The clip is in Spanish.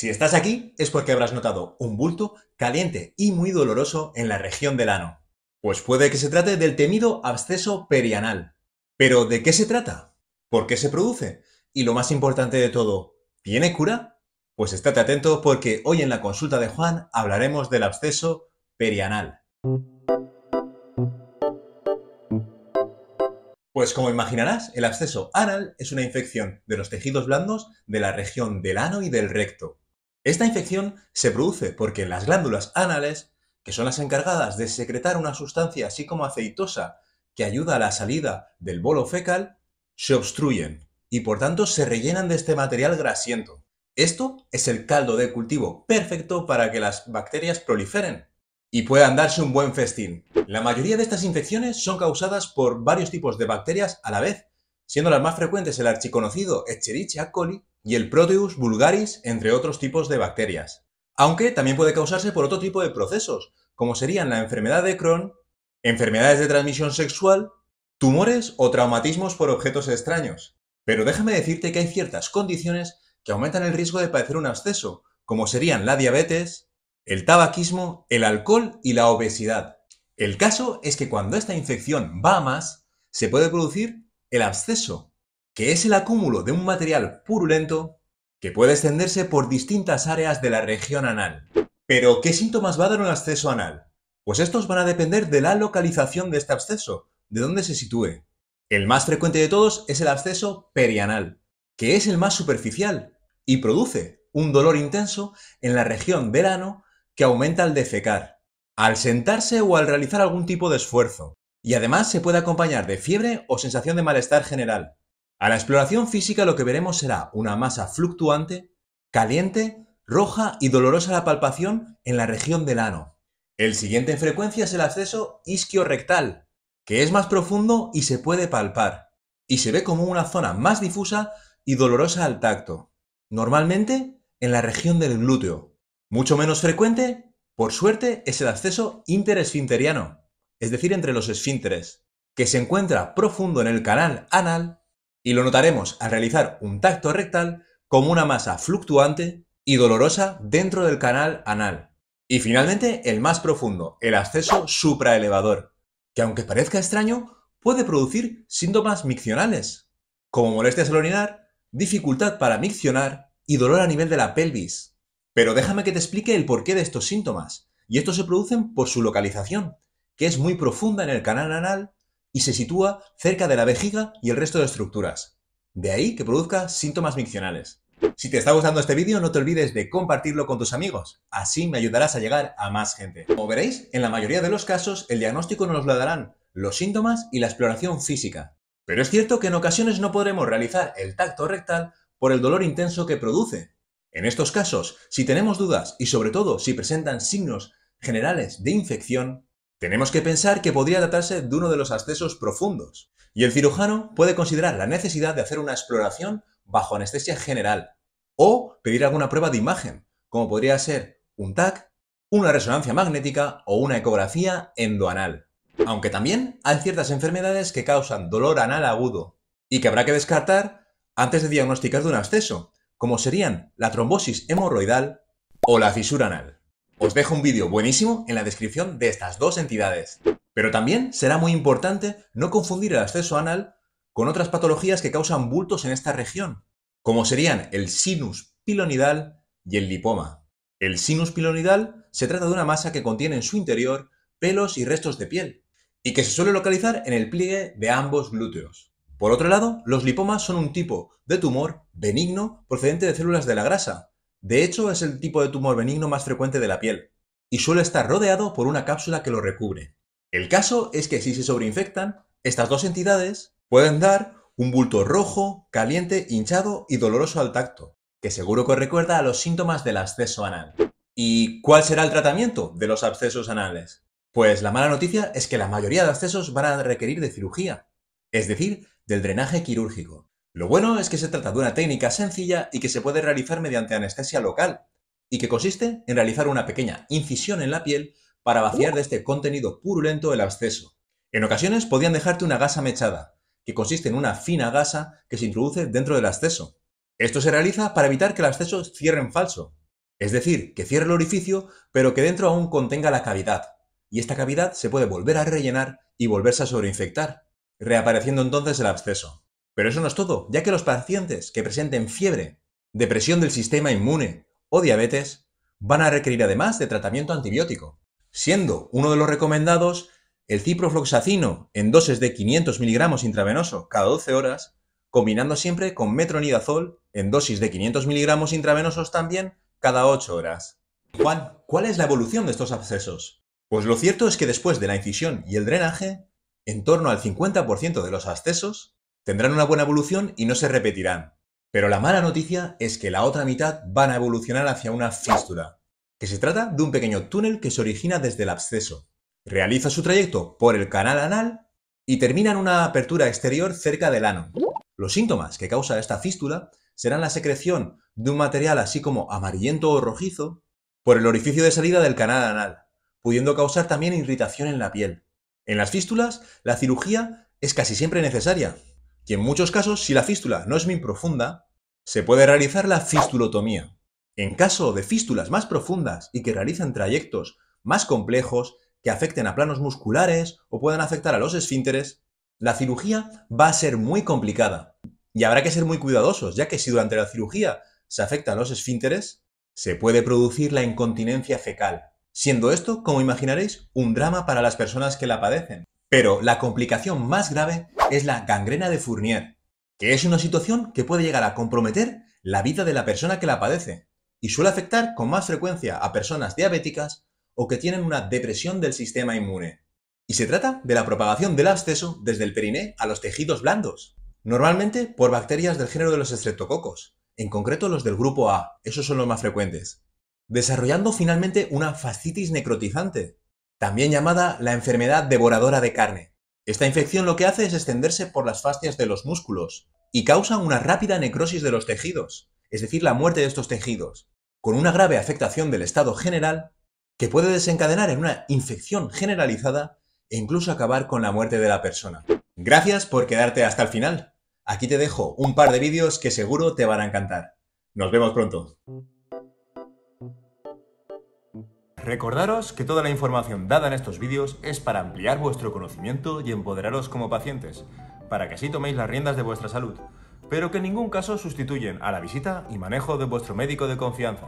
Si estás aquí es porque habrás notado un bulto caliente y muy doloroso en la región del ano. Pues puede que se trate del temido absceso perianal. Pero ¿de qué se trata? ¿Por qué se produce? Y lo más importante de todo, ¿tiene cura? Pues estate atento porque hoy en la consulta de Juan hablaremos del absceso perianal. Pues como imaginarás, el absceso anal es una infección de los tejidos blandos de la región del ano y del recto. Esta infección se produce porque las glándulas anales, que son las encargadas de secretar una sustancia así como aceitosa que ayuda a la salida del bolo fecal, se obstruyen y por tanto se rellenan de este material grasiento. Esto es el caldo de cultivo perfecto para que las bacterias proliferen y puedan darse un buen festín. La mayoría de estas infecciones son causadas por varios tipos de bacterias a la vez, siendo las más frecuentes el archiconocido Escherichia coli y el Proteus vulgaris, entre otros tipos de bacterias. Aunque también puede causarse por otro tipo de procesos, como serían la enfermedad de Crohn, enfermedades de transmisión sexual, tumores o traumatismos por objetos extraños. Pero déjame decirte que hay ciertas condiciones que aumentan el riesgo de padecer un absceso, como serían la diabetes, el tabaquismo, el alcohol y la obesidad. El caso es que cuando esta infección va a más, se puede producir el absceso, que es el acúmulo de un material purulento que puede extenderse por distintas áreas de la región anal. Pero, ¿qué síntomas va a dar un absceso anal? Pues estos van a depender de la localización de este absceso, de dónde se sitúe. El más frecuente de todos es el absceso perianal, que es el más superficial y produce un dolor intenso en la región verano ano que aumenta al defecar, al sentarse o al realizar algún tipo de esfuerzo, y además se puede acompañar de fiebre o sensación de malestar general. A la exploración física lo que veremos será una masa fluctuante, caliente, roja y dolorosa la palpación en la región del ano. El siguiente en frecuencia es el acceso isquiorrectal, que es más profundo y se puede palpar, y se ve como una zona más difusa y dolorosa al tacto, normalmente en la región del glúteo. Mucho menos frecuente, por suerte, es el acceso interesfinteriano, es decir, entre los esfínteres, que se encuentra profundo en el canal anal y lo notaremos al realizar un tacto rectal como una masa fluctuante y dolorosa dentro del canal anal. Y finalmente, el más profundo, el acceso supraelevador, que aunque parezca extraño, puede producir síntomas miccionales, como molestias al orinar, dificultad para miccionar y dolor a nivel de la pelvis. Pero déjame que te explique el porqué de estos síntomas, y estos se producen por su localización, que es muy profunda en el canal anal y se sitúa cerca de la vejiga y el resto de estructuras. De ahí que produzca síntomas miccionales. Si te está gustando este vídeo, no te olvides de compartirlo con tus amigos. Así me ayudarás a llegar a más gente. Como veréis, en la mayoría de los casos, el diagnóstico nos lo darán los síntomas y la exploración física. Pero es cierto que en ocasiones no podremos realizar el tacto rectal por el dolor intenso que produce. En estos casos, si tenemos dudas y sobre todo si presentan signos generales de infección, tenemos que pensar que podría tratarse de uno de los accesos profundos, y el cirujano puede considerar la necesidad de hacer una exploración bajo anestesia general, o pedir alguna prueba de imagen, como podría ser un TAC, una resonancia magnética o una ecografía endoanal. Aunque también hay ciertas enfermedades que causan dolor anal agudo y que habrá que descartar antes de diagnosticar de un absceso, como serían la trombosis hemorroidal o la fisura anal. Os dejo un vídeo buenísimo en la descripción de estas dos entidades. Pero también será muy importante no confundir el acceso anal con otras patologías que causan bultos en esta región, como serían el sinus pilonidal y el lipoma. El sinus pilonidal se trata de una masa que contiene en su interior pelos y restos de piel, y que se suele localizar en el pliegue de ambos glúteos. Por otro lado, los lipomas son un tipo de tumor benigno procedente de células de la grasa, de hecho, es el tipo de tumor benigno más frecuente de la piel, y suele estar rodeado por una cápsula que lo recubre. El caso es que si se sobreinfectan, estas dos entidades pueden dar un bulto rojo, caliente, hinchado y doloroso al tacto, que seguro que recuerda a los síntomas del absceso anal. ¿Y cuál será el tratamiento de los abscesos anales? Pues la mala noticia es que la mayoría de abscesos van a requerir de cirugía, es decir, del drenaje quirúrgico. Lo bueno es que se trata de una técnica sencilla y que se puede realizar mediante anestesia local, y que consiste en realizar una pequeña incisión en la piel para vaciar de este contenido purulento el absceso. En ocasiones podían dejarte una gasa mechada, que consiste en una fina gasa que se introduce dentro del absceso. Esto se realiza para evitar que el absceso cierre en falso, es decir, que cierre el orificio pero que dentro aún contenga la cavidad, y esta cavidad se puede volver a rellenar y volverse a sobreinfectar, reapareciendo entonces el absceso. Pero eso no es todo, ya que los pacientes que presenten fiebre, depresión del sistema inmune o diabetes van a requerir además de tratamiento antibiótico, siendo uno de los recomendados el ciprofloxacino en dosis de 500 miligramos intravenoso cada 12 horas, combinando siempre con metronidazol en dosis de 500 miligramos intravenosos también cada 8 horas. Juan, ¿cuál es la evolución de estos abscesos? Pues lo cierto es que después de la incisión y el drenaje, en torno al 50% de los abscesos Tendrán una buena evolución y no se repetirán. Pero la mala noticia es que la otra mitad van a evolucionar hacia una fístula, que se trata de un pequeño túnel que se origina desde el absceso. Realiza su trayecto por el canal anal y termina en una apertura exterior cerca del ano. Los síntomas que causa esta fístula serán la secreción de un material así como amarillento o rojizo por el orificio de salida del canal anal, pudiendo causar también irritación en la piel. En las fístulas, la cirugía es casi siempre necesaria, y en muchos casos, si la fístula no es muy profunda, se puede realizar la fistulotomía. En caso de fístulas más profundas y que realizan trayectos más complejos que afecten a planos musculares o puedan afectar a los esfínteres, la cirugía va a ser muy complicada y habrá que ser muy cuidadosos, ya que si durante la cirugía se afectan los esfínteres, se puede producir la incontinencia fecal, siendo esto, como imaginaréis, un drama para las personas que la padecen. Pero la complicación más grave es la gangrena de Fournier, que es una situación que puede llegar a comprometer la vida de la persona que la padece y suele afectar con más frecuencia a personas diabéticas o que tienen una depresión del sistema inmune. Y se trata de la propagación del absceso desde el periné a los tejidos blandos, normalmente por bacterias del género de los estreptococos, en concreto los del grupo A, esos son los más frecuentes, desarrollando finalmente una fascitis necrotizante, también llamada la enfermedad devoradora de carne. Esta infección lo que hace es extenderse por las fascias de los músculos y causa una rápida necrosis de los tejidos, es decir, la muerte de estos tejidos, con una grave afectación del estado general que puede desencadenar en una infección generalizada e incluso acabar con la muerte de la persona. Gracias por quedarte hasta el final. Aquí te dejo un par de vídeos que seguro te van a encantar. Nos vemos pronto. Recordaros que toda la información dada en estos vídeos es para ampliar vuestro conocimiento y empoderaros como pacientes, para que así toméis las riendas de vuestra salud, pero que en ningún caso sustituyen a la visita y manejo de vuestro médico de confianza.